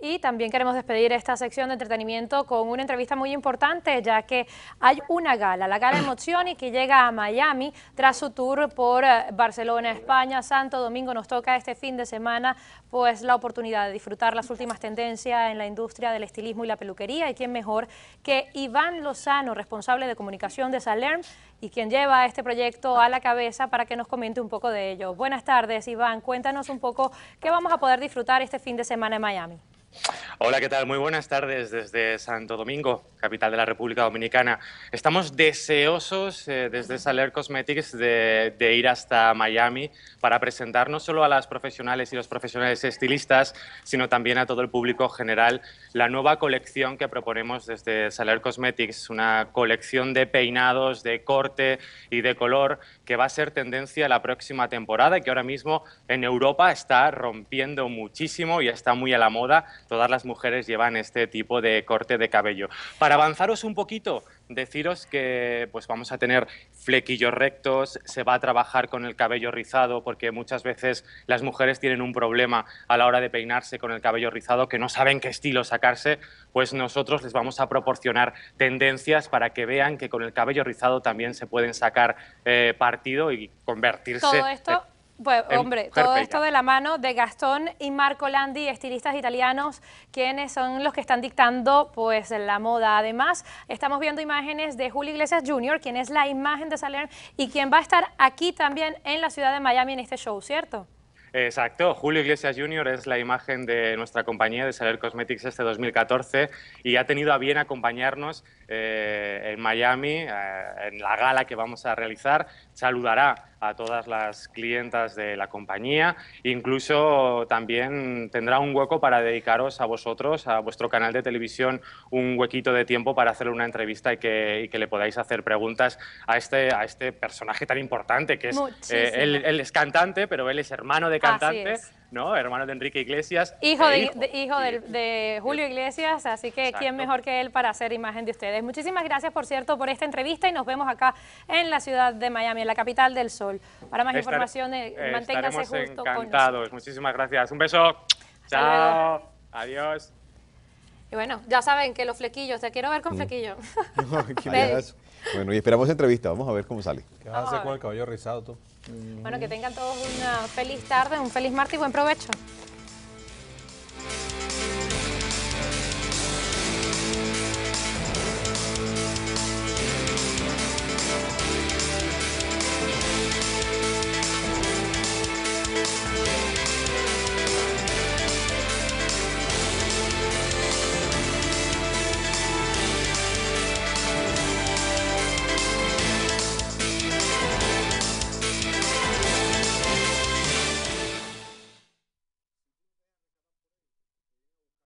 Y también queremos despedir esta sección de entretenimiento con una entrevista muy importante, ya que hay una gala, la Gala Emozioni, que llega a Miami tras su tour por eh, Barcelona, España, Santo Domingo. Nos toca este fin de semana pues la oportunidad de disfrutar las últimas tendencias en la industria del estilismo y la peluquería. Y quién mejor que Iván Lozano, responsable de comunicación de Salern, y quien lleva este proyecto a la cabeza para que nos comente un poco de ello. Buenas tardes, Iván. Cuéntanos un poco qué vamos a poder disfrutar este fin de semana en Miami. Hola, ¿qué tal? Muy buenas tardes desde Santo Domingo, capital de la República Dominicana. Estamos deseosos eh, desde Saler Cosmetics de, de, ir hasta Miami para presentar no solo a las profesionales y los profesionales estilistas, sino también a todo el público general la nueva colección que proponemos desde Saler Cosmetics, una colección de peinados, de corte y de color que va a ser tendencia la próxima temporada y que ahora mismo en Europa está rompiendo muchísimo y está muy a la moda. Todas las mujeres llevan este tipo de corte de cabello. Para avanzaros un poquito, deciros que pues vamos a tener flequillos rectos, se va a trabajar con el cabello rizado porque muchas veces las mujeres tienen un problema a la hora de peinarse con el cabello rizado que no saben qué estilo sacarse, pues nosotros les vamos a proporcionar tendencias para que vean que con el cabello rizado también se pueden sacar eh, partido y convertirse Todo esto pues hombre, todo esto de la mano de Gastón y Marco Landi, estilistas italianos, quienes son los que están dictando pues la moda. Además, estamos viendo imágenes de Julio Iglesias Jr., quien es la imagen de Salerno... y quien va a estar aquí también en la ciudad de Miami en este show, ¿cierto? Exacto, Julio Iglesias Jr. es la imagen de nuestra compañía de Saler Cosmetics este 2014 y ha tenido a bien acompañarnos eh, en Miami, eh, en la gala que vamos a realizar, saludará a todas las clientas de la compañía. Incluso también tendrá un hueco para dedicaros a vosotros, a vuestro canal de televisión, un huequito de tiempo para hacerle una entrevista y que, le podáis hacer preguntas a este, a este personaje tan importante que es... Eh, él, es cantante, pero él es hermano de cantante. ¿no? Hermano de Enrique Iglesias. Hijo, e de, hijo, Julio Iglesias, así que quién mejor que él para hacer imagen de ustedes. Muchísimas gracias, por cierto, por esta entrevista y nos vemos acá en la ciudad de Miami la capital del sol. Para más informaciones, eh, manténgase justo con nosotros. Muchísimas gracias. Un beso. Chao. Adiós. Y bueno, ya saben que los flequillos, te quiero ver con mm. flequillos. bueno, y esperamos entrevista, vamos a ver cómo sale. ¿Qué vas a hacer con el cabello rizado tú? Bueno, que tengan todos una feliz tarde, un feliz martes y buen provecho.